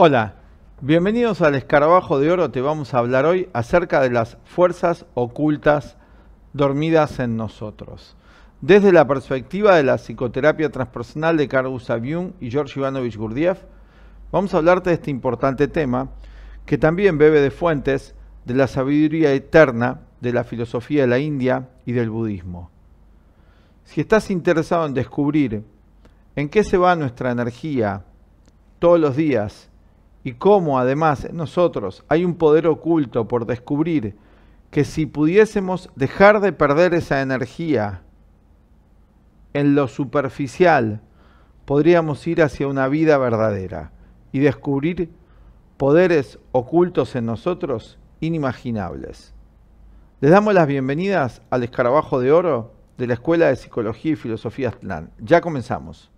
Hola, bienvenidos al Escarabajo de Oro. Te vamos a hablar hoy acerca de las fuerzas ocultas dormidas en nosotros. Desde la perspectiva de la psicoterapia transpersonal de Carl Gustav y George Ivanovich Gurdjieff, vamos a hablarte de este importante tema que también bebe de fuentes de la sabiduría eterna, de la filosofía de la India y del budismo. Si estás interesado en descubrir en qué se va nuestra energía todos los días y cómo además en nosotros hay un poder oculto por descubrir que si pudiésemos dejar de perder esa energía en lo superficial, podríamos ir hacia una vida verdadera y descubrir poderes ocultos en nosotros inimaginables. Les damos las bienvenidas al escarabajo de oro de la Escuela de Psicología y Filosofía Aztlán. Ya comenzamos.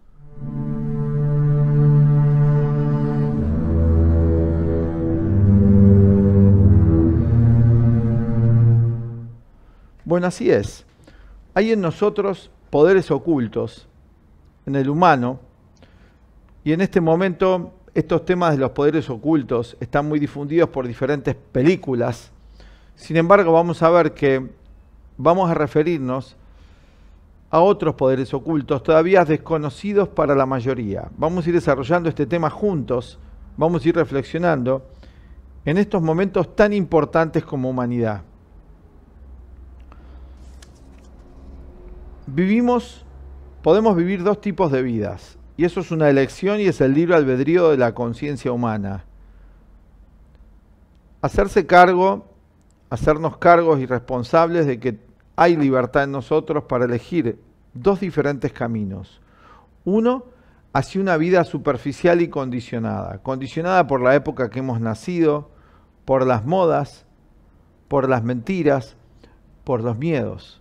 Bueno, así es. Hay en nosotros poderes ocultos, en el humano, y en este momento estos temas de los poderes ocultos están muy difundidos por diferentes películas. Sin embargo, vamos a ver que vamos a referirnos a otros poderes ocultos todavía desconocidos para la mayoría. Vamos a ir desarrollando este tema juntos, vamos a ir reflexionando en estos momentos tan importantes como humanidad. vivimos, podemos vivir dos tipos de vidas. Y eso es una elección y es el libre albedrío de la conciencia humana. Hacerse cargo, hacernos cargos y responsables de que hay libertad en nosotros para elegir dos diferentes caminos. Uno, hacia una vida superficial y condicionada, condicionada por la época que hemos nacido, por las modas, por las mentiras, por los miedos.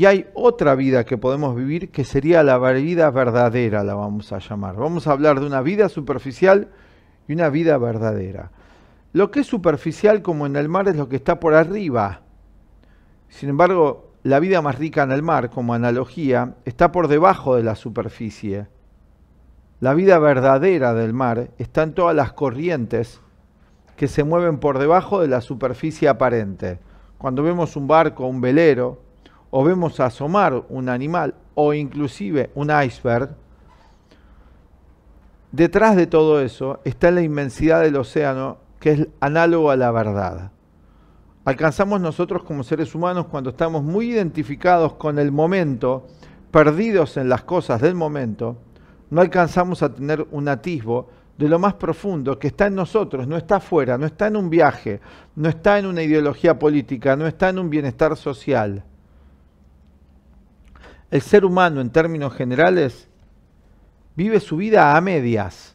Y hay otra vida que podemos vivir que sería la vida verdadera, la vamos a llamar. Vamos a hablar de una vida superficial y una vida verdadera. Lo que es superficial como en el mar es lo que está por arriba. Sin embargo, la vida más rica en el mar, como analogía, está por debajo de la superficie. La vida verdadera del mar está en todas las corrientes que se mueven por debajo de la superficie aparente. Cuando vemos un barco, un velero, o vemos asomar un animal o inclusive un iceberg, detrás de todo eso está la inmensidad del océano que es análogo a la verdad. Alcanzamos nosotros como seres humanos cuando estamos muy identificados con el momento, perdidos en las cosas del momento, no alcanzamos a tener un atisbo de lo más profundo que está en nosotros, no está afuera, no está en un viaje, no está en una ideología política, no está en un bienestar social. El ser humano, en términos generales, vive su vida a medias.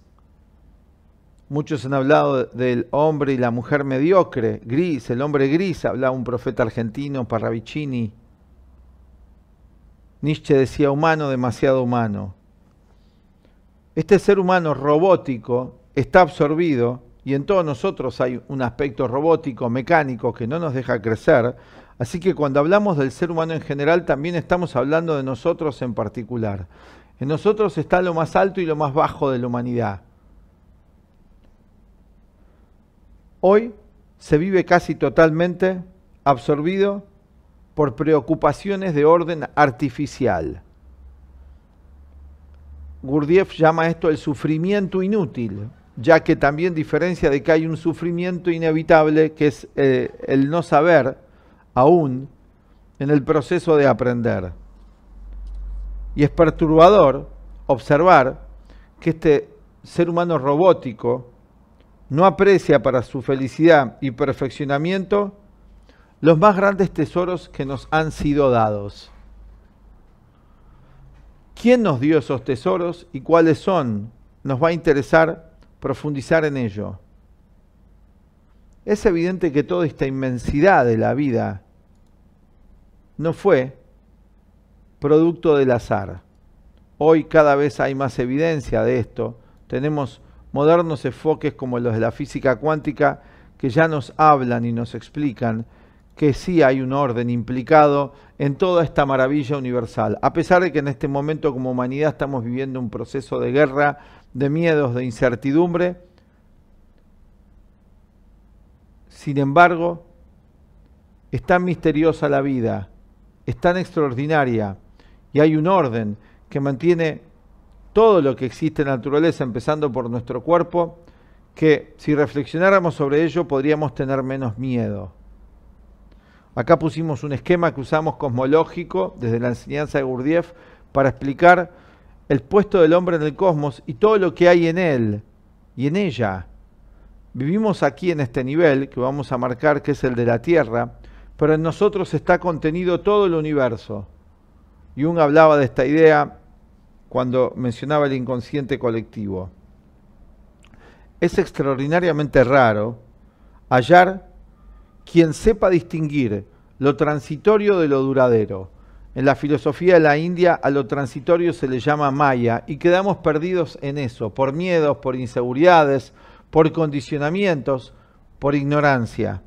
Muchos han hablado del hombre y la mujer mediocre, gris, el hombre gris, hablaba un profeta argentino, Parravicini. Nietzsche decía humano, demasiado humano. Este ser humano robótico está absorbido y en todos nosotros hay un aspecto robótico, mecánico, que no nos deja crecer, Así que cuando hablamos del ser humano en general, también estamos hablando de nosotros en particular. En nosotros está lo más alto y lo más bajo de la humanidad. Hoy se vive casi totalmente absorbido por preocupaciones de orden artificial. Gurdjieff llama esto el sufrimiento inútil, ya que también diferencia de que hay un sufrimiento inevitable, que es eh, el no saber, aún en el proceso de aprender. Y es perturbador observar que este ser humano robótico no aprecia para su felicidad y perfeccionamiento los más grandes tesoros que nos han sido dados. ¿Quién nos dio esos tesoros y cuáles son? Nos va a interesar profundizar en ello. Es evidente que toda esta inmensidad de la vida no fue producto del azar. Hoy cada vez hay más evidencia de esto. Tenemos modernos enfoques como los de la física cuántica que ya nos hablan y nos explican que sí hay un orden implicado en toda esta maravilla universal. A pesar de que en este momento como humanidad estamos viviendo un proceso de guerra, de miedos, de incertidumbre, sin embargo, está tan misteriosa la vida es tan extraordinaria y hay un orden que mantiene todo lo que existe en la naturaleza, empezando por nuestro cuerpo, que si reflexionáramos sobre ello podríamos tener menos miedo. Acá pusimos un esquema que usamos cosmológico desde la enseñanza de Gurdjieff para explicar el puesto del hombre en el cosmos y todo lo que hay en él y en ella. Vivimos aquí en este nivel que vamos a marcar, que es el de la Tierra, pero en nosotros está contenido todo el universo. Jung hablaba de esta idea cuando mencionaba el inconsciente colectivo. Es extraordinariamente raro hallar quien sepa distinguir lo transitorio de lo duradero. En la filosofía de la India a lo transitorio se le llama maya y quedamos perdidos en eso, por miedos, por inseguridades, por condicionamientos, por ignorancia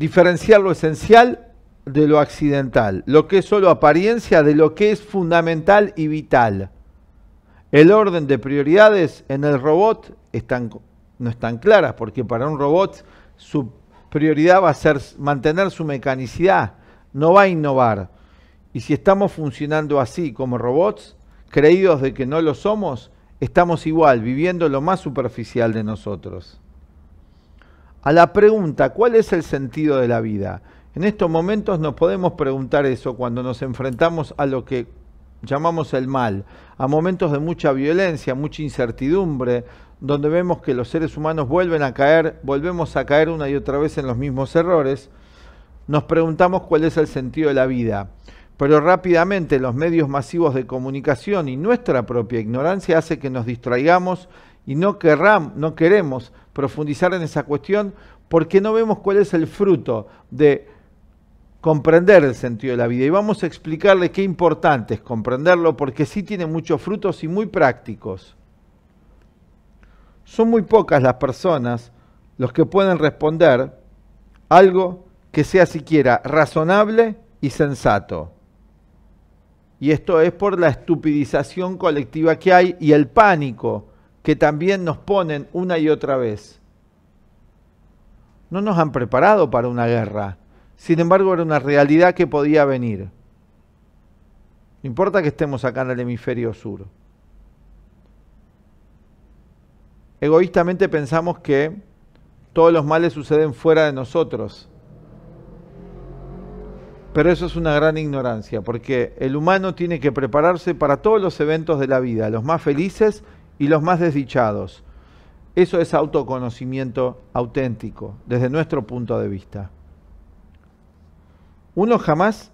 diferenciar lo esencial de lo accidental, lo que es solo apariencia de lo que es fundamental y vital. El orden de prioridades en el robot están, no están claras, porque para un robot su prioridad va a ser mantener su mecanicidad, no va a innovar. Y si estamos funcionando así como robots, creídos de que no lo somos, estamos igual, viviendo lo más superficial de nosotros a la pregunta, ¿cuál es el sentido de la vida? En estos momentos nos podemos preguntar eso cuando nos enfrentamos a lo que llamamos el mal, a momentos de mucha violencia, mucha incertidumbre, donde vemos que los seres humanos vuelven a caer, volvemos a caer una y otra vez en los mismos errores, nos preguntamos cuál es el sentido de la vida. Pero rápidamente los medios masivos de comunicación y nuestra propia ignorancia hace que nos distraigamos y no, no queremos profundizar en esa cuestión porque no vemos cuál es el fruto de comprender el sentido de la vida. Y vamos a explicarle qué importante es comprenderlo porque sí tiene muchos frutos y muy prácticos. Son muy pocas las personas los que pueden responder algo que sea siquiera razonable y sensato. Y esto es por la estupidización colectiva que hay y el pánico que también nos ponen una y otra vez. No nos han preparado para una guerra. Sin embargo, era una realidad que podía venir. No importa que estemos acá en el hemisferio sur. Egoístamente pensamos que todos los males suceden fuera de nosotros. Pero eso es una gran ignorancia, porque el humano tiene que prepararse para todos los eventos de la vida, los más felices y los más desdichados. Eso es autoconocimiento auténtico, desde nuestro punto de vista. Uno jamás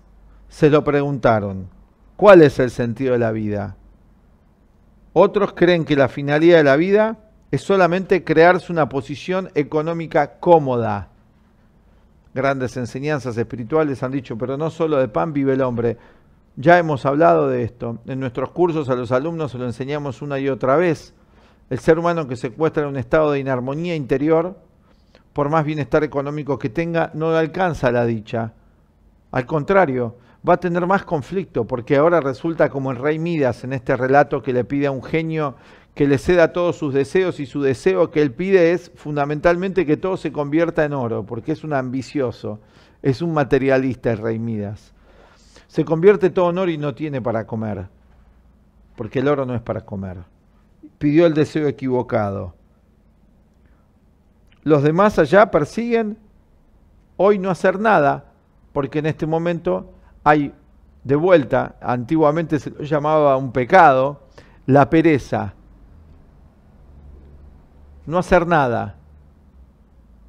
se lo preguntaron, ¿cuál es el sentido de la vida? Otros creen que la finalidad de la vida es solamente crearse una posición económica cómoda. Grandes enseñanzas espirituales han dicho, pero no solo de pan vive el hombre, ya hemos hablado de esto. En nuestros cursos a los alumnos se lo enseñamos una y otra vez. El ser humano que secuestra en un estado de inarmonía interior, por más bienestar económico que tenga, no alcanza la dicha. Al contrario, va a tener más conflicto, porque ahora resulta como el rey Midas en este relato que le pide a un genio que le ceda todos sus deseos y su deseo que él pide es fundamentalmente que todo se convierta en oro, porque es un ambicioso, es un materialista el rey Midas. Se convierte todo en oro y no tiene para comer, porque el oro no es para comer. Pidió el deseo equivocado. Los demás allá persiguen hoy no hacer nada, porque en este momento hay de vuelta, antiguamente se llamaba un pecado, la pereza. No hacer nada.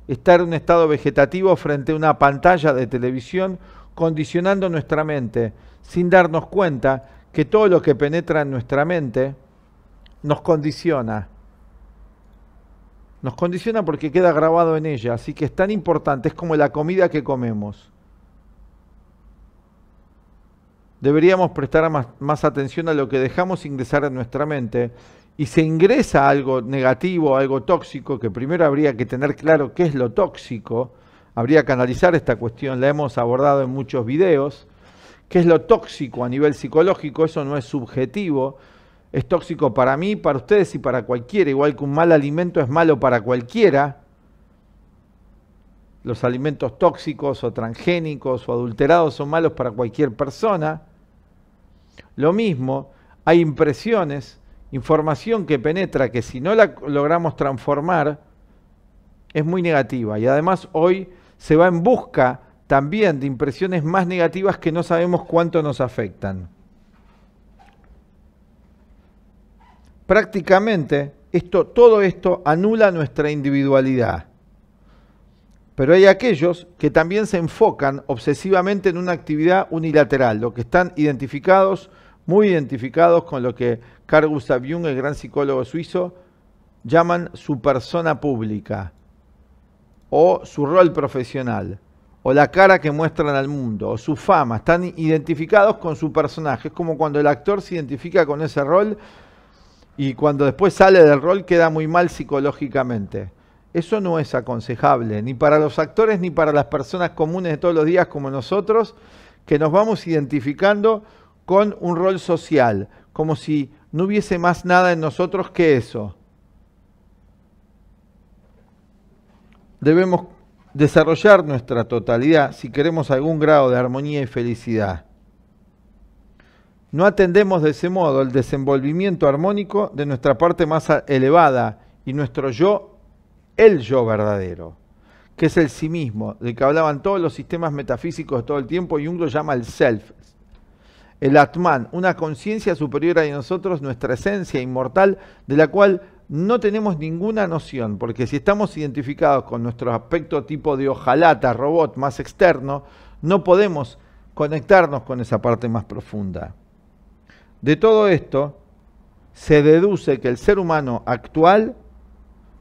Estar en un estado vegetativo frente a una pantalla de televisión condicionando nuestra mente, sin darnos cuenta que todo lo que penetra en nuestra mente nos condiciona. Nos condiciona porque queda grabado en ella, así que es tan importante, es como la comida que comemos. Deberíamos prestar más, atención a lo que dejamos ingresar en nuestra mente y se ingresa algo negativo, algo tóxico, que primero habría que tener claro qué es lo tóxico, habría que analizar esta cuestión, la hemos abordado en muchos videos, qué es lo tóxico a nivel psicológico, eso no es subjetivo, es tóxico para mí, para ustedes y para cualquiera, igual que un mal alimento es malo para cualquiera. Los alimentos tóxicos o transgénicos o adulterados son malos para cualquier persona. Lo mismo, hay impresiones, información que penetra que si no la logramos transformar es muy negativa y además hoy se va en busca también de impresiones más negativas que no sabemos cuánto nos afectan. Prácticamente esto, todo esto anula nuestra individualidad. Pero hay aquellos que también se enfocan obsesivamente en una actividad unilateral, lo que están identificados, muy identificados con lo que Carl Gustav Jung, el gran psicólogo suizo, llaman su persona pública o su rol profesional o la cara que muestran al mundo o su fama están identificados con su personaje. Es como cuando el actor se identifica con ese rol y cuando después sale del rol queda muy mal psicológicamente. Eso no es aconsejable, ni para los actores ni para las personas comunes de todos los días como nosotros, que nos vamos identificando con un rol social, como si no hubiese más nada en nosotros que eso. debemos desarrollar nuestra totalidad si queremos algún grado de armonía y felicidad. No atendemos de ese modo el desenvolvimiento armónico de nuestra parte más elevada y nuestro yo, el yo verdadero, que es el sí mismo, del que hablaban todos los sistemas metafísicos todo el tiempo, y uno lo llama el self, el Atman, una conciencia superior a nosotros, nuestra esencia inmortal, de la cual no tenemos ninguna noción, porque si estamos identificados con nuestro aspecto tipo de ojalata, robot más externo, no podemos conectarnos con esa parte más profunda. De todo esto, se deduce que el ser humano actual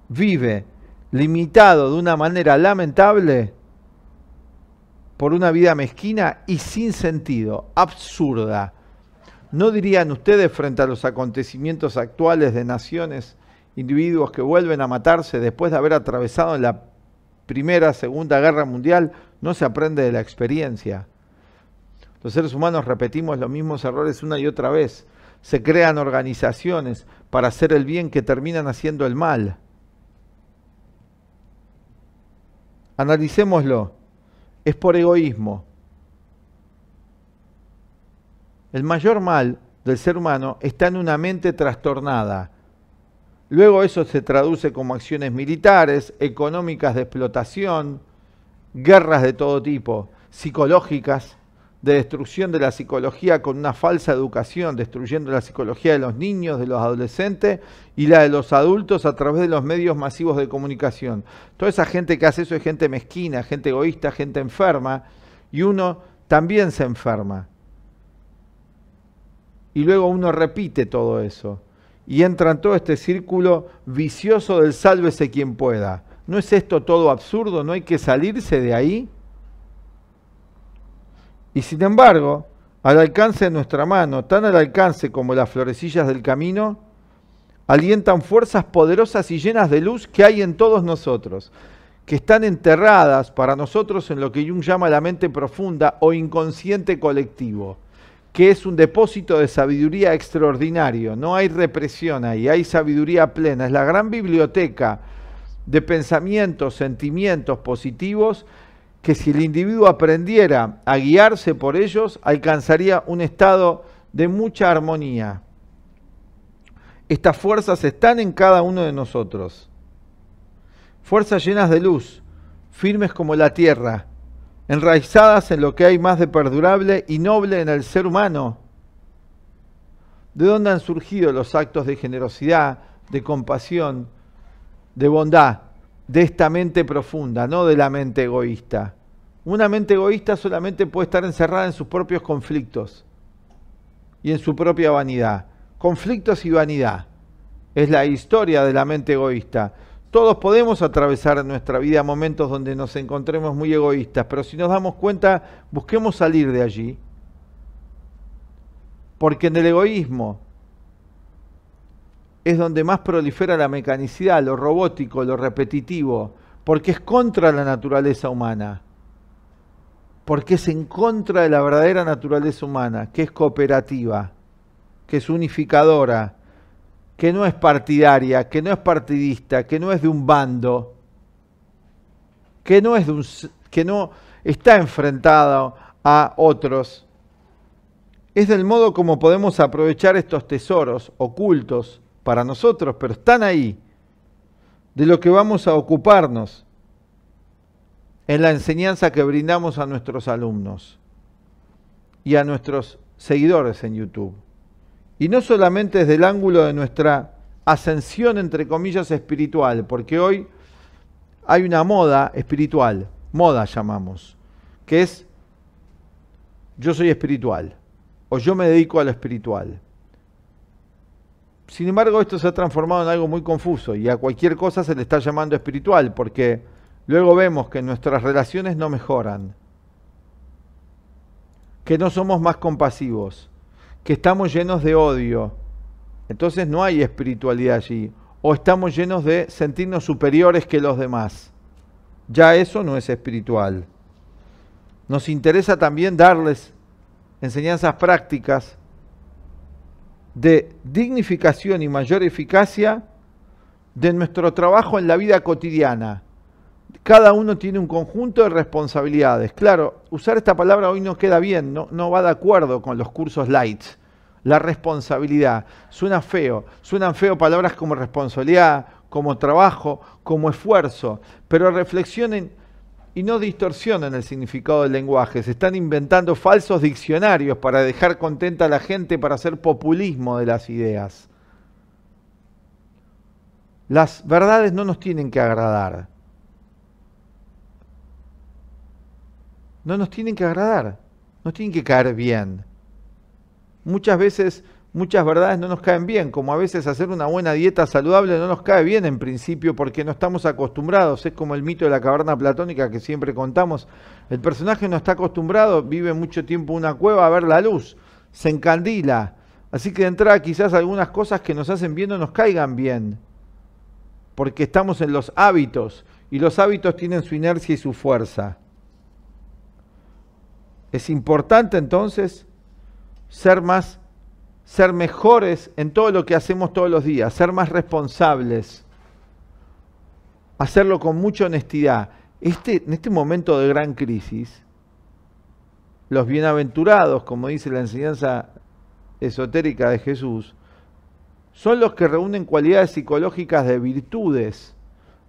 vive limitado de una manera lamentable por una vida mezquina y sin sentido, absurda. ¿No dirían ustedes frente a los acontecimientos actuales de naciones individuos que vuelven a matarse después de haber atravesado la Primera, Segunda Guerra Mundial, no se aprende de la experiencia. Los seres humanos repetimos los mismos errores una y otra vez. Se crean organizaciones para hacer el bien que terminan haciendo el mal. Analicémoslo. Es por egoísmo. El mayor mal del ser humano está en una mente trastornada Luego eso se traduce como acciones militares, económicas de explotación, guerras de todo tipo, psicológicas, de destrucción de la psicología con una falsa educación, destruyendo la psicología de los niños, de los adolescentes y la de los adultos a través de los medios masivos de comunicación. Toda esa gente que hace eso es gente mezquina, gente egoísta, gente enferma y uno también se enferma. Y luego uno repite todo eso y entra en todo este círculo vicioso del sálvese quien pueda. ¿No es esto todo absurdo? ¿No hay que salirse de ahí? Y sin embargo, al alcance de nuestra mano, tan al alcance como las florecillas del camino, alientan fuerzas poderosas y llenas de luz que hay en todos nosotros, que están enterradas para nosotros en lo que Jung llama la mente profunda o inconsciente colectivo que es un depósito de sabiduría extraordinario. No hay represión ahí, hay sabiduría plena. Es la gran biblioteca de pensamientos, sentimientos positivos que si el individuo aprendiera a guiarse por ellos, alcanzaría un estado de mucha armonía. Estas fuerzas están en cada uno de nosotros. Fuerzas llenas de luz, firmes como la tierra, enraizadas en lo que hay más de perdurable y noble en el ser humano. ¿De dónde han surgido los actos de generosidad, de compasión, de bondad, de esta mente profunda, no de la mente egoísta? Una mente egoísta solamente puede estar encerrada en sus propios conflictos y en su propia vanidad. Conflictos y vanidad es la historia de la mente egoísta. Todos podemos atravesar en nuestra vida momentos donde nos encontremos muy egoístas, pero si nos damos cuenta, busquemos salir de allí. Porque en el egoísmo es donde más prolifera la mecanicidad, lo robótico, lo repetitivo, porque es contra la naturaleza humana, porque es en contra de la verdadera naturaleza humana, que es cooperativa, que es unificadora, que no es partidaria, que no es partidista, que no es de un bando, que no es de un, que no está enfrentado a otros. Es del modo como podemos aprovechar estos tesoros ocultos para nosotros, pero están ahí, de lo que vamos a ocuparnos en la enseñanza que brindamos a nuestros alumnos y a nuestros seguidores en YouTube. Y no solamente desde el ángulo de nuestra ascensión, entre comillas, espiritual, porque hoy hay una moda espiritual, moda llamamos, que es yo soy espiritual o yo me dedico a lo espiritual. Sin embargo, esto se ha transformado en algo muy confuso y a cualquier cosa se le está llamando espiritual, porque luego vemos que nuestras relaciones no mejoran, que no somos más compasivos, que estamos llenos de odio. Entonces no hay espiritualidad allí. O estamos llenos de sentirnos superiores que los demás. Ya eso no es espiritual. Nos interesa también darles enseñanzas prácticas de dignificación y mayor eficacia de nuestro trabajo en la vida cotidiana cada uno tiene un conjunto de responsabilidades. Claro, usar esta palabra hoy no queda bien, no, va de acuerdo con los cursos light. La responsabilidad, suena feo, suenan feo palabras como responsabilidad, como trabajo, como esfuerzo, pero reflexionen y no distorsionen el significado del lenguaje. Se están inventando falsos diccionarios para dejar contenta a la gente, para hacer populismo de las ideas. Las verdades no nos tienen que agradar no nos tienen que agradar, no tienen que caer bien. Muchas veces, muchas verdades no nos caen bien, como a veces hacer una buena dieta saludable no nos cae bien en principio porque no estamos acostumbrados, es como el mito de la caverna platónica que siempre contamos. El personaje no está acostumbrado, vive mucho tiempo en una cueva a ver la luz, se encandila. Así que de entrada quizás algunas cosas que nos hacen bien no nos caigan bien, porque estamos en los hábitos y los hábitos tienen su inercia y su fuerza. Es importante entonces ser más, ser mejores en todo lo que hacemos todos los días, ser más responsables, hacerlo con mucha honestidad. Este, en este momento de gran crisis, los bienaventurados, como dice la enseñanza esotérica de Jesús, son los que reúnen cualidades psicológicas de virtudes,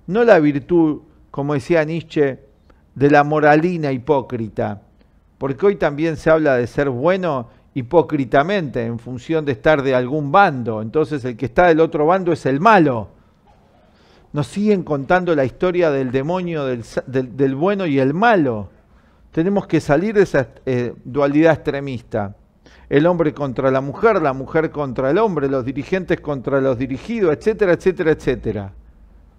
no la virtud, como decía Nietzsche, de la moralina hipócrita porque hoy también se habla de ser bueno hipócritamente en función de estar de algún bando, entonces el que está del otro bando es el malo. Nos siguen contando la historia del demonio, del, bueno y el malo. Tenemos que salir de esa eh, dualidad extremista. El hombre contra la mujer, la mujer contra el hombre, los dirigentes contra los dirigidos, etcétera, etcétera, etcétera.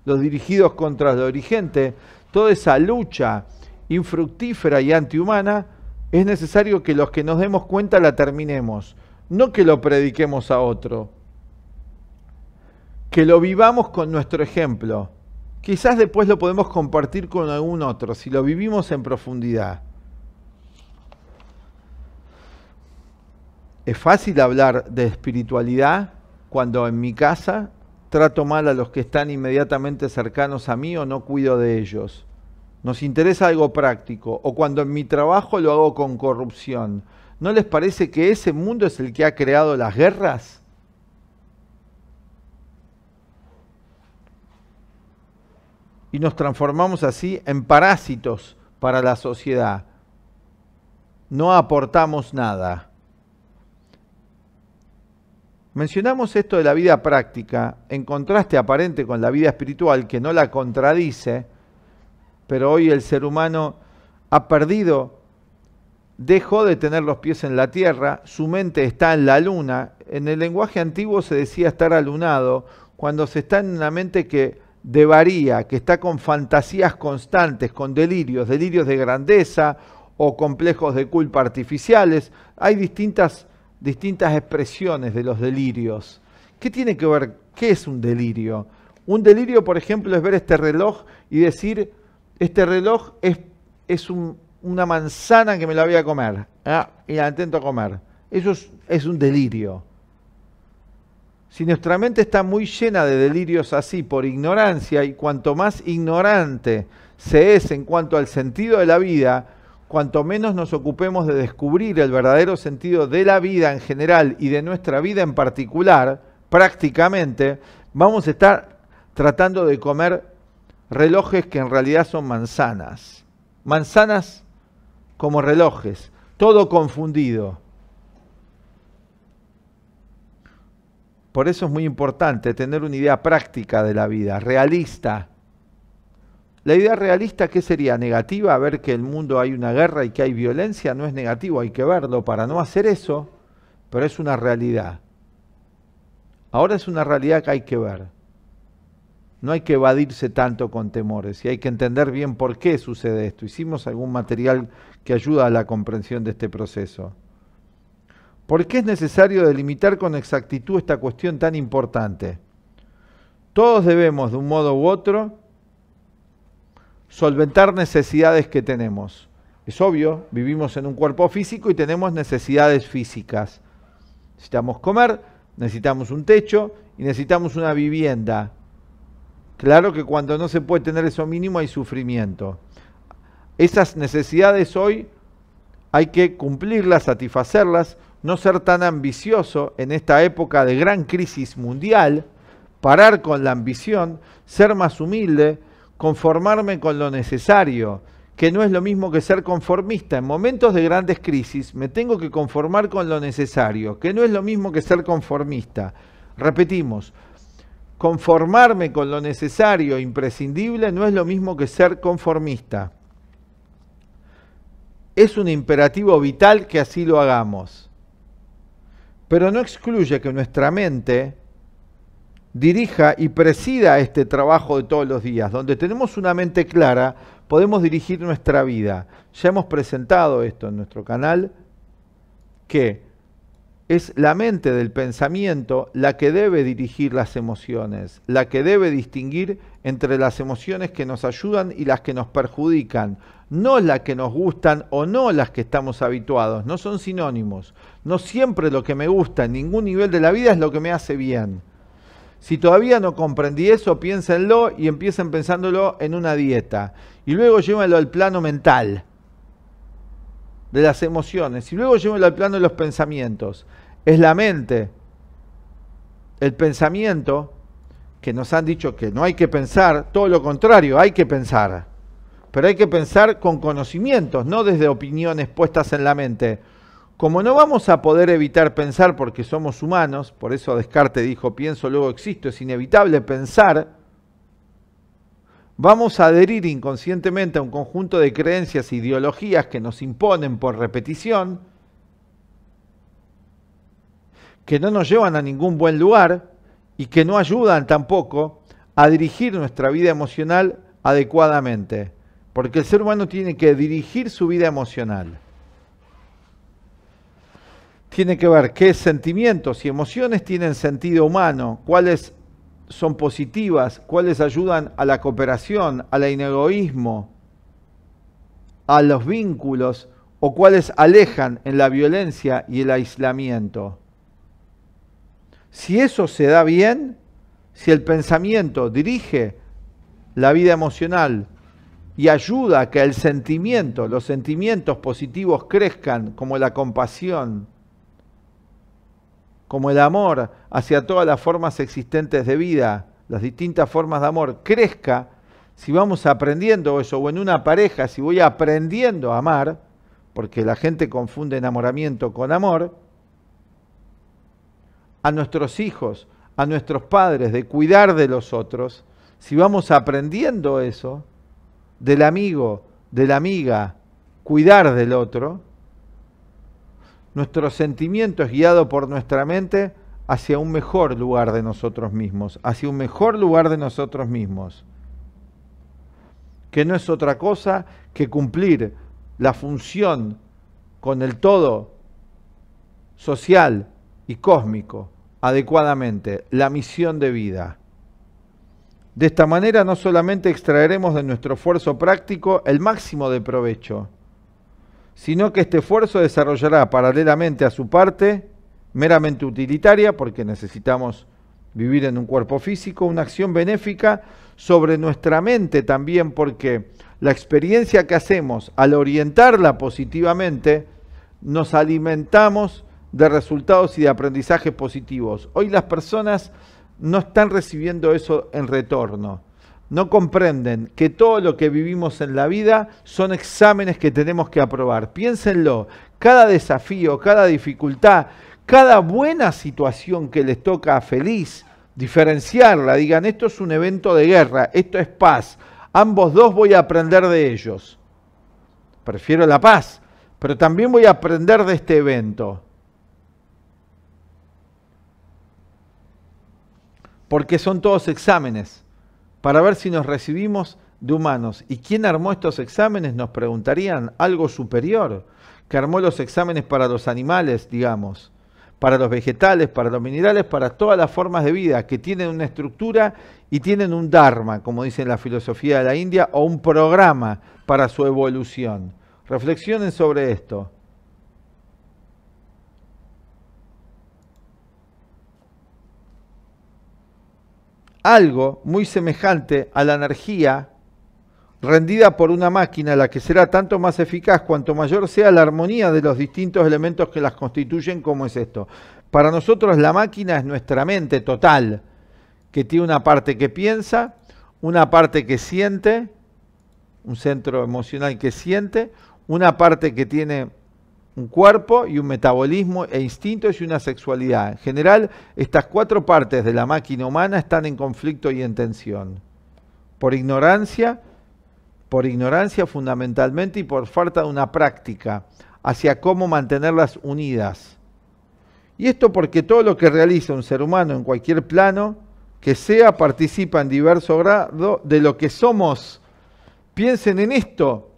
Los dirigidos contra los dirigentes. Toda esa lucha infructífera y antihumana es necesario que los que nos demos cuenta la terminemos, no que lo prediquemos a otro, que lo vivamos con nuestro ejemplo. Quizás después lo podemos compartir con algún otro, si lo vivimos en profundidad. Es fácil hablar de espiritualidad cuando en mi casa trato mal a los que están inmediatamente cercanos a mí o no cuido de ellos. Nos interesa algo práctico, o cuando en mi trabajo lo hago con corrupción. ¿No les parece que ese mundo es el que ha creado las guerras? Y nos transformamos así en parásitos para la sociedad. No aportamos nada. Mencionamos esto de la vida práctica en contraste aparente con la vida espiritual que no la contradice pero hoy el ser humano ha perdido, dejó de tener los pies en la tierra, su mente está en la luna. En el lenguaje antiguo se decía estar alunado, cuando se está en una mente que devaría, que está con fantasías constantes, con delirios, delirios de grandeza o complejos de culpa artificiales. Hay distintas, distintas expresiones de los delirios. ¿Qué tiene que ver? ¿Qué es un delirio? Un delirio, por ejemplo, es ver este reloj y decir, este reloj es, es una manzana que me la voy a comer ¿ah? y la intento comer. Eso es, es un delirio. Si nuestra mente está muy llena de delirios así por ignorancia y cuanto más ignorante se es en cuanto al sentido de la vida, cuanto menos nos ocupemos de descubrir el verdadero sentido de la vida en general y de nuestra vida en particular, prácticamente, vamos a estar tratando de comer relojes que en realidad son manzanas. Manzanas como relojes, todo confundido. Por eso es muy importante tener una idea práctica de la vida, realista. La idea realista, que sería? ¿Negativa? Ver que en el mundo hay una guerra y que hay violencia, no es negativo, hay que verlo para no hacer eso, pero es una realidad. Ahora es una realidad que hay que ver no hay que evadirse tanto con temores y hay que entender bien por qué sucede esto. Hicimos algún material que ayuda a la comprensión de este proceso. ¿Por qué es necesario delimitar con exactitud esta cuestión tan importante? Todos debemos, de un modo u otro, solventar necesidades que tenemos. Es obvio, vivimos en un cuerpo físico y tenemos necesidades físicas. Necesitamos comer, necesitamos un techo y necesitamos una vivienda Claro que cuando no se puede tener eso mínimo hay sufrimiento. Esas necesidades hoy hay que cumplirlas, satisfacerlas, no ser tan ambicioso en esta época de gran crisis mundial, parar con la ambición, ser más humilde, conformarme con lo necesario, que no es lo mismo que ser conformista. En momentos de grandes crisis me tengo que conformar con lo necesario, que no es lo mismo que ser conformista. Repetimos, Conformarme con lo necesario, e imprescindible, no es lo mismo que ser conformista. Es un imperativo vital que así lo hagamos. Pero no excluye que nuestra mente dirija y presida este trabajo de todos los días. Donde tenemos una mente clara, podemos dirigir nuestra vida. Ya hemos presentado esto en nuestro canal, que es la mente del pensamiento la que debe dirigir las emociones, la que debe distinguir entre las emociones que nos ayudan y las que nos perjudican, no las que nos gustan o no las que estamos habituados, no son sinónimos. No siempre lo que me gusta en ningún nivel de la vida es lo que me hace bien. Si todavía no comprendí eso, piénsenlo y empiecen pensándolo en una dieta. Y luego llévenlo al plano mental de las emociones. Y luego llevo al plano de los pensamientos. Es la mente. El pensamiento, que nos han dicho que no hay que pensar, todo lo contrario, hay que pensar. Pero hay que pensar con conocimientos, no desde opiniones puestas en la mente. Como no vamos a poder evitar pensar porque somos humanos, por eso Descartes dijo, pienso, luego existo, es inevitable pensar, vamos a adherir inconscientemente a un conjunto de creencias e ideologías que nos imponen por repetición, que no nos llevan a ningún buen lugar y que no ayudan tampoco a dirigir nuestra vida emocional adecuadamente. Porque el ser humano tiene que dirigir su vida emocional. Tiene que ver qué sentimientos y emociones tienen sentido humano, cuáles son positivas, cuáles ayudan a la cooperación, al inegoísmo, a los vínculos o cuáles alejan en la violencia y el aislamiento. Si eso se da bien, si el pensamiento dirige la vida emocional y ayuda a que el sentimiento, los sentimientos positivos crezcan como la compasión, como el amor hacia todas las formas existentes de vida, las distintas formas de amor, crezca, si vamos aprendiendo eso, o en una pareja, si voy aprendiendo a amar, porque la gente confunde enamoramiento con amor, a nuestros hijos, a nuestros padres, de cuidar de los otros, si vamos aprendiendo eso, del amigo, de la amiga, cuidar del otro, nuestro sentimiento es guiado por nuestra mente hacia un mejor lugar de nosotros mismos, hacia un mejor lugar de nosotros mismos, que no es otra cosa que cumplir la función con el todo social y cósmico adecuadamente, la misión de vida. De esta manera no solamente extraeremos de nuestro esfuerzo práctico el máximo de provecho, sino que este esfuerzo desarrollará paralelamente a su parte meramente utilitaria, porque necesitamos vivir en un cuerpo físico, una acción benéfica sobre nuestra mente también, porque la experiencia que hacemos al orientarla positivamente, nos alimentamos de resultados y de aprendizajes positivos. Hoy las personas no están recibiendo eso en retorno no comprenden que todo lo que vivimos en la vida son exámenes que tenemos que aprobar. Piénsenlo, cada desafío, cada dificultad, cada buena situación que les toca feliz, diferenciarla, digan, esto es un evento de guerra, esto es paz, ambos dos voy a aprender de ellos. Prefiero la paz, pero también voy a aprender de este evento. Porque son todos exámenes para ver si nos recibimos de humanos. ¿Y quién armó estos exámenes? Nos preguntarían. Algo superior, que armó los exámenes para los animales, digamos, para los vegetales, para los minerales, para todas las formas de vida, que tienen una estructura y tienen un dharma, como dice la filosofía de la India, o un programa para su evolución. Reflexionen sobre esto. algo muy semejante a la energía rendida por una máquina, la que será tanto más eficaz cuanto mayor sea la armonía de los distintos elementos que las constituyen, como es esto. Para nosotros la máquina es nuestra mente total, que tiene una parte que piensa, una parte que siente, un centro emocional que siente, una parte que tiene un cuerpo y un metabolismo e instintos y una sexualidad. En general, estas cuatro partes de la máquina humana están en conflicto y en tensión. Por ignorancia, por ignorancia fundamentalmente y por falta de una práctica hacia cómo mantenerlas unidas. Y esto porque todo lo que realiza un ser humano en cualquier plano que sea participa en diverso grado de lo que somos. Piensen en esto,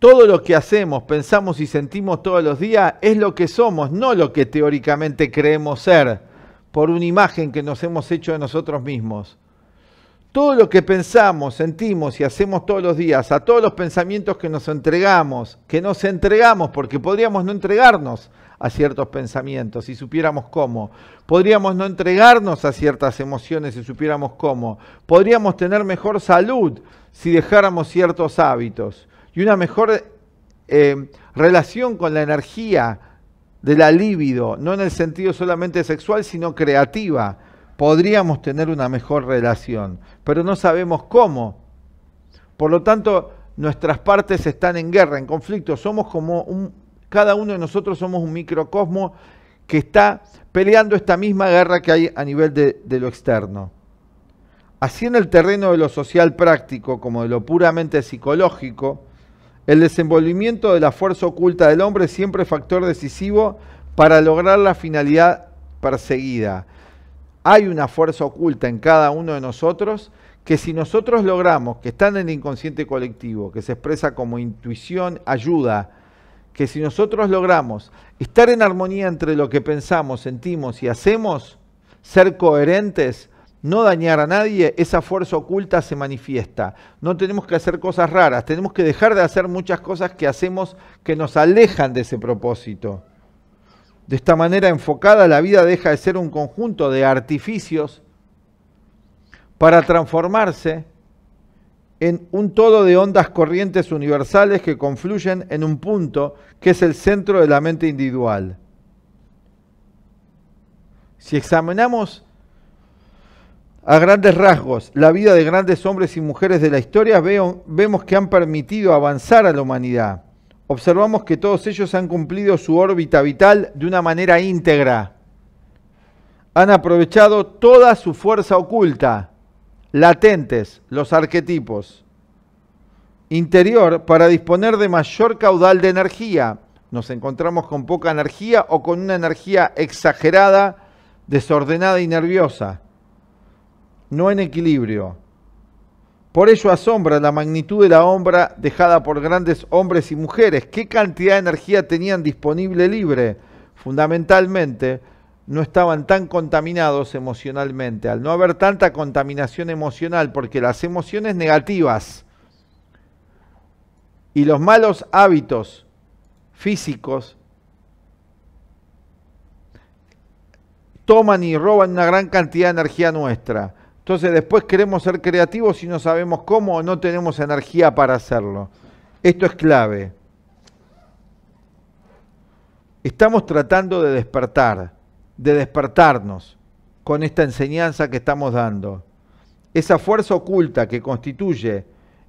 todo lo que hacemos, pensamos y sentimos todos los días es lo que somos, no lo que teóricamente creemos ser, por una imagen que nos hemos hecho de nosotros mismos. Todo lo que pensamos, sentimos y hacemos todos los días, a todos los pensamientos que nos entregamos, que nos entregamos, porque podríamos no entregarnos a ciertos pensamientos si supiéramos cómo, podríamos no entregarnos a ciertas emociones si supiéramos cómo, podríamos tener mejor salud si dejáramos ciertos hábitos y una mejor eh, relación con la energía de la libido, no en el sentido solamente sexual, sino creativa. Podríamos tener una mejor relación, pero no sabemos cómo. Por lo tanto, nuestras partes están en guerra, en conflicto. Somos como un, cada uno de nosotros somos un microcosmo que está peleando esta misma guerra que hay a nivel de lo externo. Así en el terreno de lo social práctico como de lo puramente psicológico, el desenvolvimiento de la fuerza oculta del hombre es siempre factor decisivo para lograr la finalidad perseguida. Hay una fuerza oculta en cada uno de nosotros que si nosotros logramos, que está en el inconsciente colectivo, que se expresa como intuición, ayuda, que si nosotros logramos estar en armonía entre lo que pensamos, sentimos y hacemos, ser coherentes, no dañar a nadie, esa fuerza oculta se manifiesta. No tenemos que hacer cosas raras, tenemos que dejar de hacer muchas cosas que hacemos que nos alejan de ese propósito. De esta manera enfocada, la vida deja de ser un conjunto de artificios para transformarse en un todo de ondas corrientes universales que confluyen en un punto que es el centro de la mente individual. Si examinamos a grandes rasgos, la vida de grandes hombres y mujeres de la historia vemos que han permitido avanzar a la humanidad. Observamos que todos ellos han cumplido su órbita vital de una manera íntegra. Han aprovechado toda su fuerza oculta, latentes, los arquetipos, interior para disponer de mayor caudal de energía. Nos encontramos con poca energía o con una energía exagerada, desordenada y nerviosa no en equilibrio. Por ello asombra la magnitud de la obra dejada por grandes hombres y mujeres. ¿Qué cantidad de energía tenían disponible libre? Fundamentalmente, no estaban tan contaminados emocionalmente. Al no haber tanta contaminación emocional, porque las emociones negativas y los malos hábitos físicos toman y roban una gran cantidad de energía nuestra entonces después queremos ser creativos y no sabemos cómo o no tenemos energía para hacerlo. Esto es clave. Estamos tratando de despertar, de despertarnos con esta enseñanza que estamos dando. Esa fuerza oculta que constituye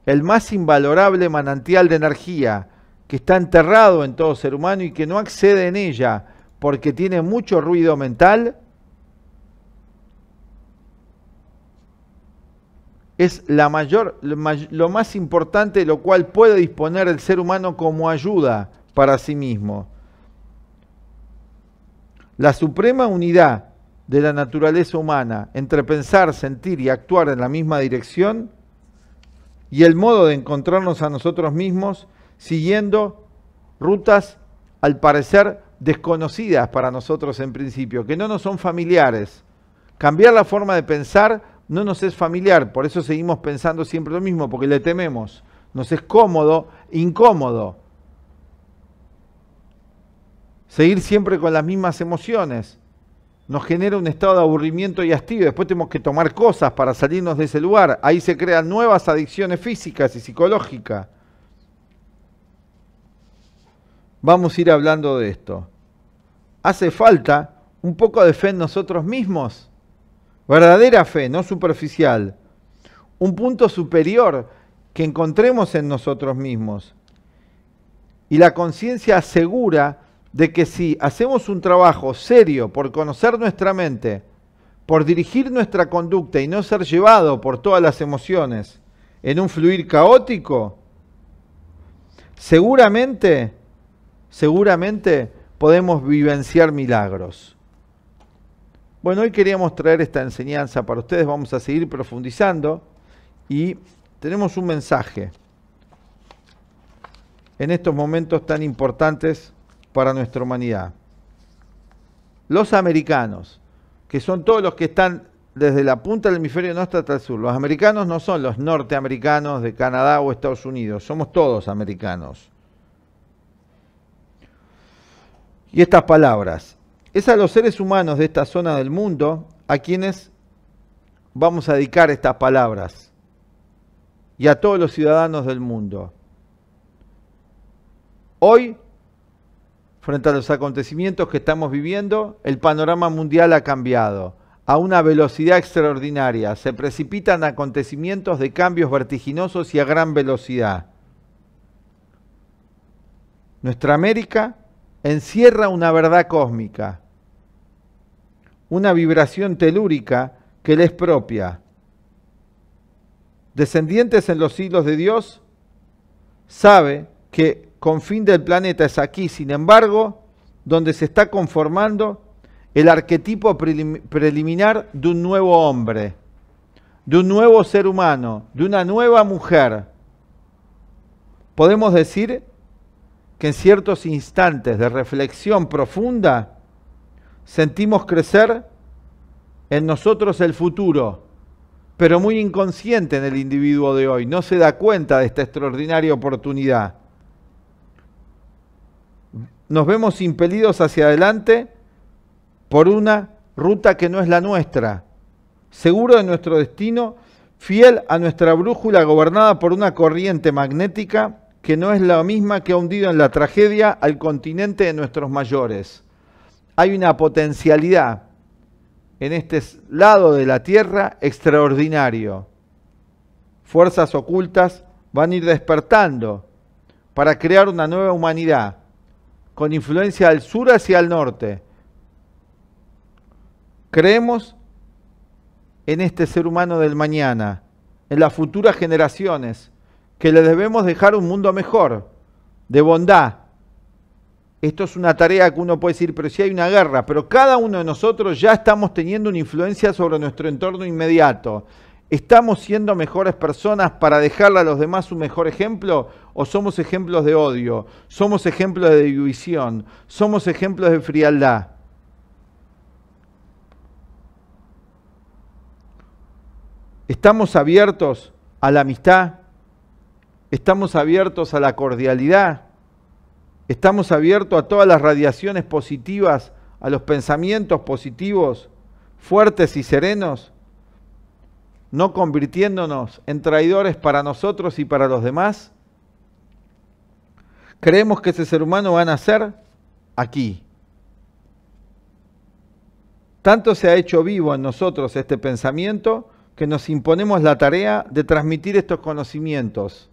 el más invalorable manantial de energía que está enterrado en todo ser humano y que no accede en ella porque tiene mucho ruido mental, es la mayor, lo más importante lo cual puede disponer el ser humano como ayuda para sí mismo. La suprema unidad de la naturaleza humana entre pensar, sentir y actuar en la misma dirección y el modo de encontrarnos a nosotros mismos siguiendo rutas al parecer desconocidas para nosotros en principio, que no nos son familiares. Cambiar la forma de pensar no nos es familiar, por eso seguimos pensando siempre lo mismo, porque le tememos. Nos es cómodo, incómodo. Seguir siempre con las mismas emociones nos genera un estado de aburrimiento y hastío. Después tenemos que tomar cosas para salirnos de ese lugar. Ahí se crean nuevas adicciones físicas y psicológicas. Vamos a ir hablando de esto. Hace falta un poco de fe en nosotros mismos Verdadera fe, no superficial. Un punto superior que encontremos en nosotros mismos. Y la conciencia asegura de que si hacemos un trabajo serio por conocer nuestra mente, por dirigir nuestra conducta y no ser llevado por todas las emociones en un fluir caótico, seguramente, seguramente podemos vivenciar milagros. Bueno, hoy queríamos traer esta enseñanza para ustedes, vamos a seguir profundizando y tenemos un mensaje en estos momentos tan importantes para nuestra humanidad. Los americanos, que son todos los que están desde la punta del hemisferio norte hasta el sur, los americanos no son los norteamericanos de Canadá o Estados Unidos, somos todos americanos. Y estas palabras, es a los seres humanos de esta zona del mundo a quienes vamos a dedicar estas palabras y a todos los ciudadanos del mundo. Hoy, frente a los acontecimientos que estamos viviendo, el panorama mundial ha cambiado a una velocidad extraordinaria. Se precipitan acontecimientos de cambios vertiginosos y a gran velocidad. Nuestra América encierra una verdad cósmica una vibración telúrica que le es propia. Descendientes en los siglos de Dios, sabe que con fin del planeta es aquí, sin embargo, donde se está conformando el arquetipo preliminar de un nuevo hombre, de un nuevo ser humano, de una nueva mujer. Podemos decir que en ciertos instantes de reflexión profunda, sentimos crecer en nosotros el futuro, pero muy inconsciente en el individuo de hoy. No se da cuenta de esta extraordinaria oportunidad. Nos vemos impelidos hacia adelante por una ruta que no es la nuestra, seguro de nuestro destino, fiel a nuestra brújula gobernada por una corriente magnética que no es la misma que ha hundido en la tragedia al continente de nuestros mayores hay una potencialidad en este lado de la Tierra extraordinario. Fuerzas ocultas van a ir despertando para crear una nueva humanidad con influencia al sur hacia el norte. Creemos en este ser humano del mañana, en las futuras generaciones, que le debemos dejar un mundo mejor, de bondad, esto es una tarea que uno puede decir, pero si hay una guerra, pero cada uno de nosotros ya estamos teniendo una influencia sobre nuestro entorno inmediato. ¿Estamos siendo mejores personas para dejarle a los demás un mejor ejemplo? ¿O somos ejemplos de odio? ¿Somos ejemplos de división? ¿Somos ejemplos de frialdad? ¿Estamos abiertos a la amistad? ¿Estamos abiertos a la cordialidad? Estamos abiertos a todas las radiaciones positivas, a los pensamientos positivos, fuertes y serenos, no convirtiéndonos en traidores para nosotros y para los demás. Creemos que ese ser humano va a nacer aquí. Tanto se ha hecho vivo en nosotros este pensamiento que nos imponemos la tarea de transmitir estos conocimientos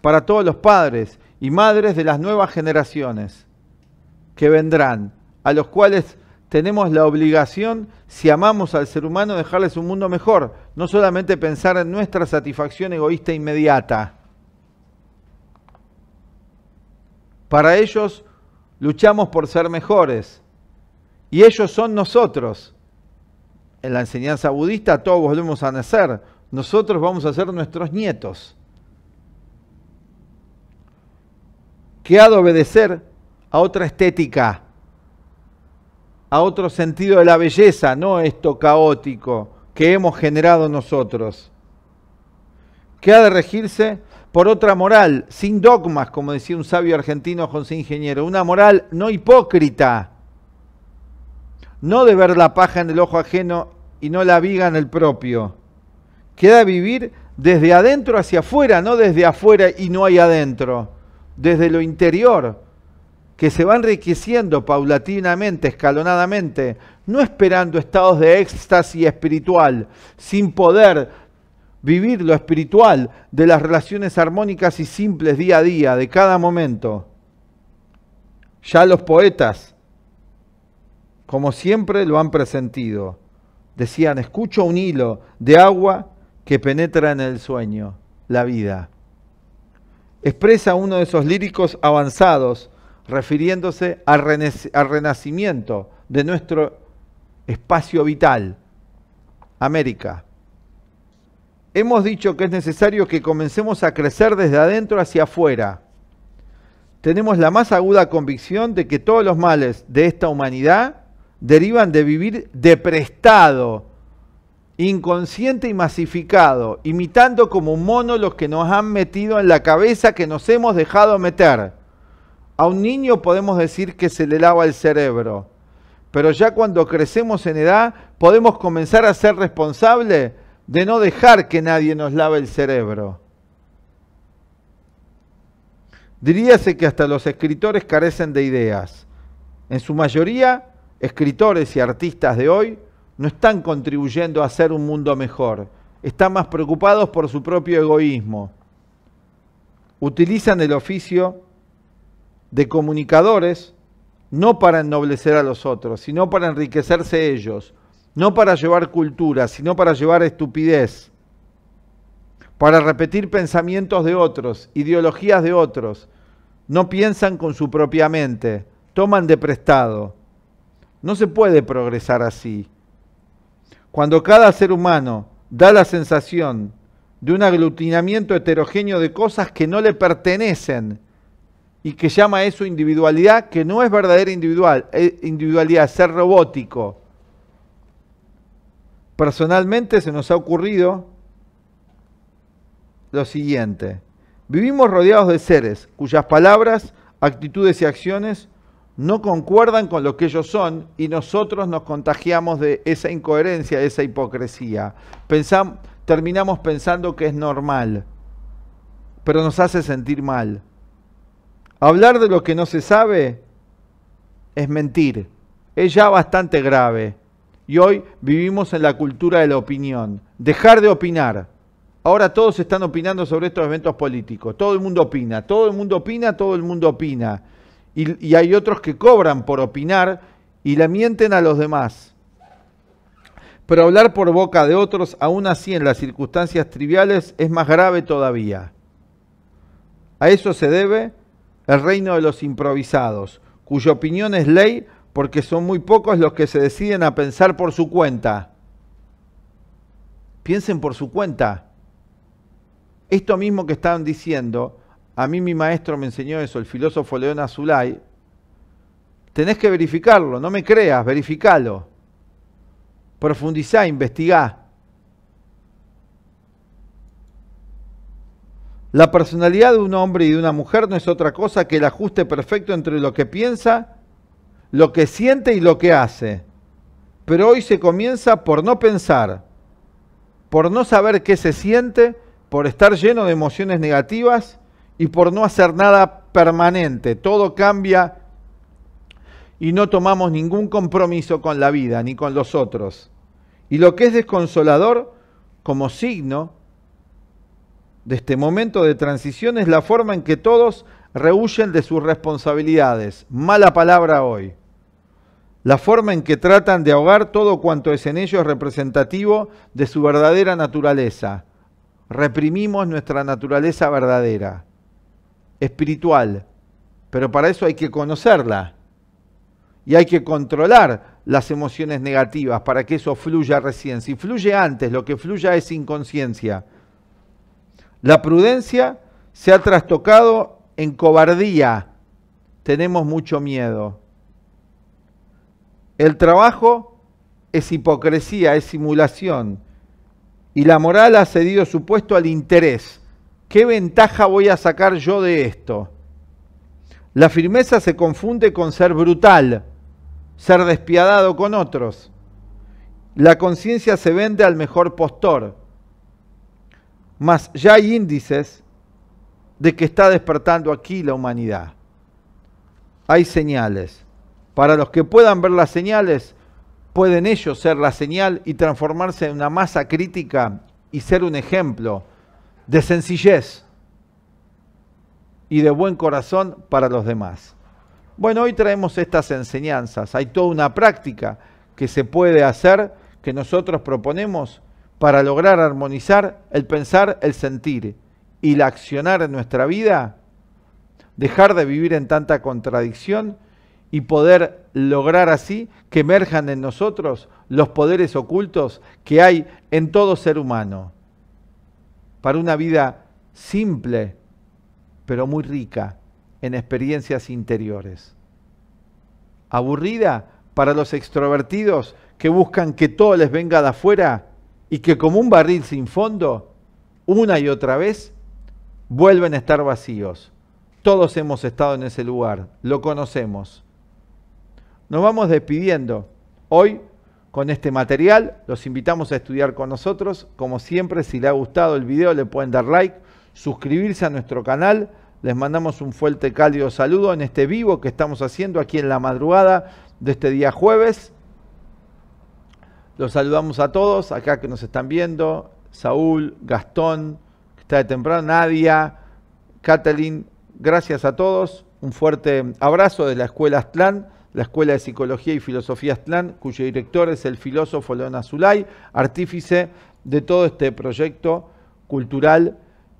para todos los padres y madres de las nuevas generaciones que vendrán, a los cuales tenemos la obligación, si amamos al ser humano, dejarles un mundo mejor, no solamente pensar en nuestra satisfacción egoísta inmediata. Para ellos luchamos por ser mejores y ellos son nosotros. En la enseñanza budista todos volvemos a nacer, nosotros vamos a ser nuestros nietos. que ha de obedecer a otra estética, a otro sentido de la belleza, no esto caótico que hemos generado nosotros, que ha de regirse por otra moral, sin dogmas, como decía un sabio argentino José Ingeniero, una moral no hipócrita, no de ver la paja en el ojo ajeno y no la viga en el propio, que ha de vivir desde adentro hacia afuera, no desde afuera y no hay adentro desde lo interior, que se va enriqueciendo paulatinamente, escalonadamente, no esperando estados de éxtasis espiritual, sin poder vivir lo espiritual de las relaciones armónicas y simples día a día, de cada momento. Ya los poetas, como siempre, lo han presentido. Decían, escucho un hilo de agua que penetra en el sueño, la vida expresa uno de esos líricos avanzados, refiriéndose al, renacimiento de nuestro espacio vital, América. Hemos dicho que es necesario que comencemos a crecer desde adentro hacia afuera. Tenemos la más aguda convicción de que todos los males de esta humanidad derivan de vivir de prestado inconsciente y masificado, imitando como mono los que nos han metido en la cabeza que nos hemos dejado meter. A un niño podemos decir que se le lava el cerebro, pero ya cuando crecemos en edad podemos comenzar a ser responsables de no dejar que nadie nos lave el cerebro. Diríase que hasta los escritores carecen de ideas. En su mayoría, escritores y artistas de hoy no están contribuyendo a hacer un mundo mejor, están más preocupados por su propio egoísmo. Utilizan el oficio de comunicadores no para ennoblecer a los otros, sino para enriquecerse ellos, no para llevar cultura, sino para llevar estupidez, para repetir pensamientos de otros, ideologías de otros. No piensan con su propia mente, toman de prestado. No se puede progresar así. Cuando cada ser humano da la sensación de un aglutinamiento heterogéneo de cosas que no le pertenecen y que llama a eso individualidad, que no es verdadera individualidad, e, individualidad, ser robótico. Personalmente se nos ha ocurrido lo siguiente. Vivimos rodeados de seres cuyas palabras, actitudes y acciones no concuerdan con lo que ellos son y nosotros nos contagiamos de esa incoherencia, de esa hipocresía. terminamos pensando que es normal, pero nos hace sentir mal. Hablar de lo que no se sabe es mentir. Es ya bastante grave. Y hoy vivimos en la cultura de la opinión. Dejar de opinar. Ahora todos están opinando sobre estos eventos políticos. Todo el mundo opina, todo el mundo opina, todo el mundo opina y, hay otros que cobran por opinar y la mienten a los demás. Pero hablar por boca de otros, aún así en las circunstancias triviales, es más grave todavía. A eso se debe el reino de los improvisados, cuya opinión es ley porque son muy pocos los que se deciden a pensar por su cuenta. Piensen por su cuenta. Esto mismo que estaban diciendo a mí mi maestro me enseñó eso, el filósofo León Azulay, tenés que verificarlo, no me creas, verificalo. Profundizá, investigá. La personalidad de un hombre y de una mujer no es otra cosa que el ajuste perfecto entre lo que piensa, lo que siente y lo que hace. Pero hoy se comienza por no pensar, por no saber qué se siente, por estar lleno de emociones negativas y por no hacer nada permanente. Todo cambia y no tomamos ningún compromiso con la vida ni con los otros. Y lo que es desconsolador como signo de este momento de transición es la forma en que todos rehuyen de sus responsabilidades. Mala palabra hoy. La forma en que tratan de ahogar todo cuanto es en ellos representativo de su verdadera naturaleza. Reprimimos nuestra naturaleza verdadera espiritual, pero para eso hay que conocerla y hay que controlar las emociones negativas para que eso fluya recién. Si fluye antes, lo que fluya es inconsciencia. La prudencia se ha trastocado en cobardía. Tenemos mucho miedo. El trabajo es hipocresía, es simulación. Y la moral ha cedido su puesto al interés. ¿Qué ventaja voy a sacar yo de esto? La firmeza se confunde con ser brutal, ser despiadado con otros. La conciencia se vende al mejor postor. Mas ya hay índices de que está despertando aquí la humanidad. Hay señales. Para los que puedan ver las señales, pueden ellos ser la señal y transformarse en una masa crítica y ser un ejemplo de sencillez y de buen corazón para los demás. Bueno, hoy traemos estas enseñanzas. Hay toda una práctica que se puede hacer, que nosotros proponemos para lograr armonizar el pensar, el sentir y la accionar en nuestra vida, dejar de vivir en tanta contradicción y poder lograr así que emerjan en nosotros los poderes ocultos que hay en todo ser humano para una vida simple, pero muy rica en experiencias interiores. Aburrida para los extrovertidos que buscan que todo les venga de afuera y que como un barril sin fondo, una y otra vez, vuelven a estar vacíos. Todos hemos estado en ese lugar, lo conocemos. Nos vamos despidiendo. Hoy con este material. Los invitamos a estudiar con nosotros. Como siempre, si le ha gustado el video, le pueden dar like, suscribirse a nuestro canal. Les mandamos un fuerte cálido saludo en este vivo que estamos haciendo aquí en la madrugada de este día jueves. Los saludamos a todos acá que nos están viendo. Saúl, Gastón, que está de temprano, Nadia, Catalin, gracias a todos. Un fuerte abrazo de la Escuela Aztlán la Escuela de Psicología y Filosofía Aztlán, cuyo director es el filósofo León Azulay, artífice de todo este proyecto cultural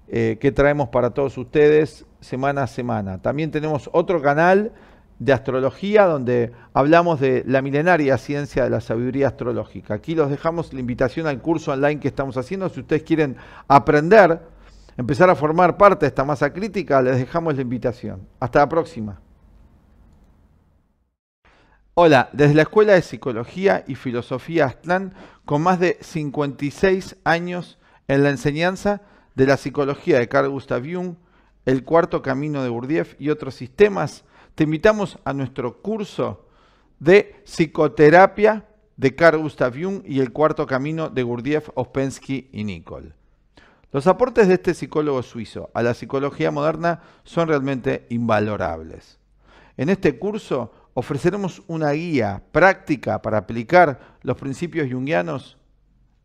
eh, que traemos para todos ustedes semana a semana. También tenemos otro canal de astrología donde hablamos de la milenaria ciencia de la sabiduría astrológica. Aquí los dejamos la invitación al curso online que estamos haciendo. Si ustedes quieren aprender, empezar a formar parte de esta masa crítica, les dejamos la invitación. Hasta la próxima. Hola, desde la Escuela de Psicología y Filosofía Aztlán, con más de 56 años en la enseñanza de la psicología de Carl Gustav Jung, el cuarto camino de Bourdieu y otros sistemas, te invitamos a nuestro curso de psicoterapia de Carl Gustav Jung y el cuarto camino de Gurdjieff, Ospensky y Nicol. Los aportes de este psicólogo suizo a la psicología moderna son realmente invalorables. En este curso ofreceremos una guía práctica para aplicar los principios jungianos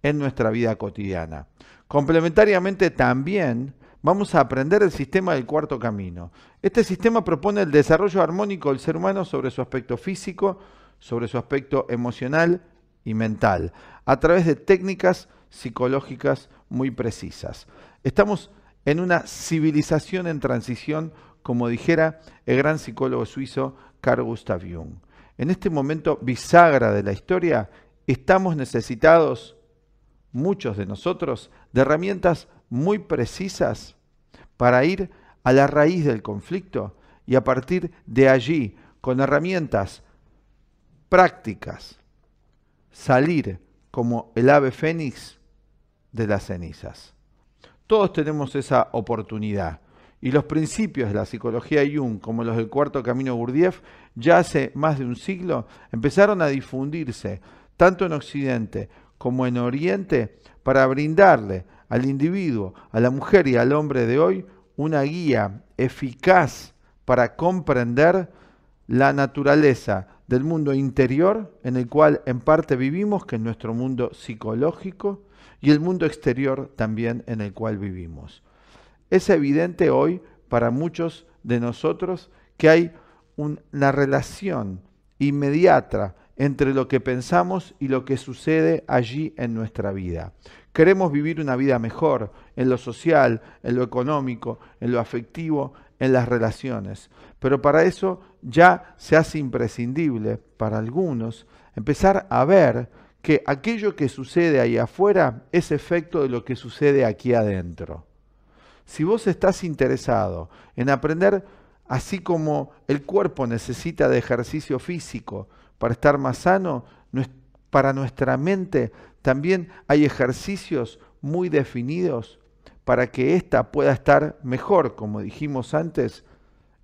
en nuestra vida cotidiana. Complementariamente también vamos a aprender el sistema del cuarto camino. Este sistema propone el desarrollo armónico del ser humano sobre su aspecto físico, sobre su aspecto emocional y mental, a través de técnicas psicológicas muy precisas. Estamos en una civilización en transición como dijera el gran psicólogo suizo Carl Gustav Jung. En este momento bisagra de la historia, estamos necesitados, muchos de nosotros, de herramientas muy precisas para ir a la raíz del conflicto y a partir de allí, con herramientas prácticas, salir como el ave fénix de las cenizas. Todos tenemos esa oportunidad y los principios de la psicología Jung, como los del cuarto camino Gurdjieff, ya hace más de un siglo empezaron a difundirse tanto en Occidente como en Oriente para brindarle al individuo, a la mujer y al hombre de hoy una guía eficaz para comprender la naturaleza del mundo interior en el cual en parte vivimos, que es nuestro mundo psicológico, y el mundo exterior también en el cual vivimos. Es evidente hoy para muchos de nosotros que hay una relación inmediata entre lo que pensamos y lo que sucede allí en nuestra vida. Queremos vivir una vida mejor en lo social, en lo económico, en lo afectivo, en las relaciones. Pero para eso ya se hace imprescindible para algunos empezar a ver que aquello que sucede ahí afuera es efecto de lo que sucede aquí adentro. Si vos estás interesado en aprender, así como el cuerpo necesita de ejercicio físico para estar más sano, para nuestra mente también hay ejercicios muy definidos para que ésta pueda estar mejor, como dijimos antes,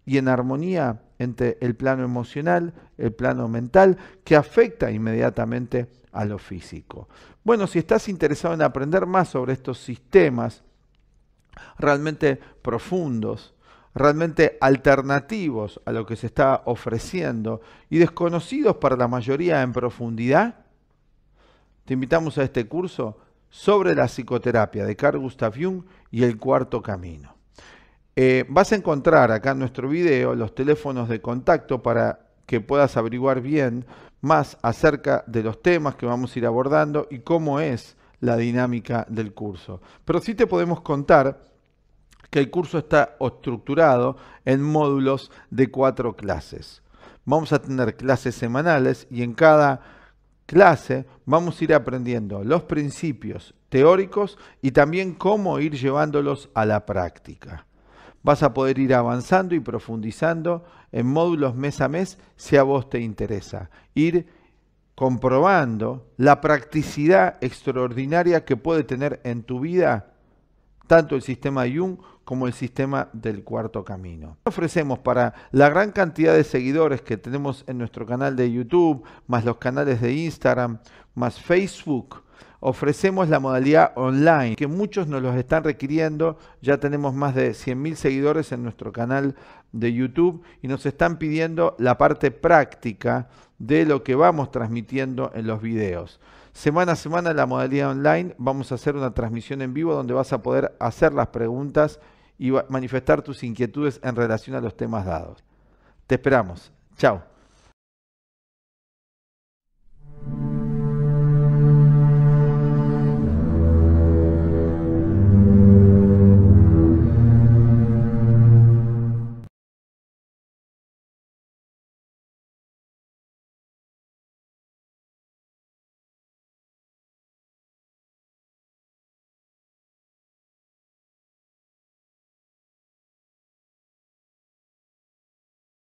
y en armonía entre el plano emocional, el plano mental, que afecta inmediatamente a lo físico. Bueno, si estás interesado en aprender más sobre estos sistemas realmente profundos, realmente alternativos a lo que se está ofreciendo y desconocidos para la mayoría en profundidad? Te invitamos a este curso sobre la psicoterapia de Carl Gustav Jung y el cuarto camino. Eh, vas a encontrar acá en nuestro video los teléfonos de contacto para que puedas averiguar bien más acerca de los temas que vamos a ir abordando y cómo es la dinámica del curso. Pero sí te podemos contar que el curso está estructurado en módulos de cuatro clases. Vamos a tener clases semanales y en cada clase vamos a ir aprendiendo los principios teóricos y también cómo ir llevándolos a la práctica. Vas a poder ir avanzando y profundizando en módulos mes a mes si a vos te interesa. Ir comprobando la practicidad extraordinaria que puede tener en tu vida tanto el sistema Jung como el sistema del cuarto camino. Ofrecemos para la gran cantidad de seguidores que tenemos en nuestro canal de YouTube, más los canales de Instagram, más Facebook, ofrecemos la modalidad online, que muchos nos los están requiriendo. Ya tenemos más de 100.000 seguidores en nuestro canal de YouTube y nos están pidiendo la parte práctica de lo que vamos transmitiendo en los videos. Semana a semana en la modalidad online vamos a hacer una transmisión en vivo donde vas a poder hacer las preguntas y manifestar tus inquietudes en relación a los temas dados. Te esperamos. Chao.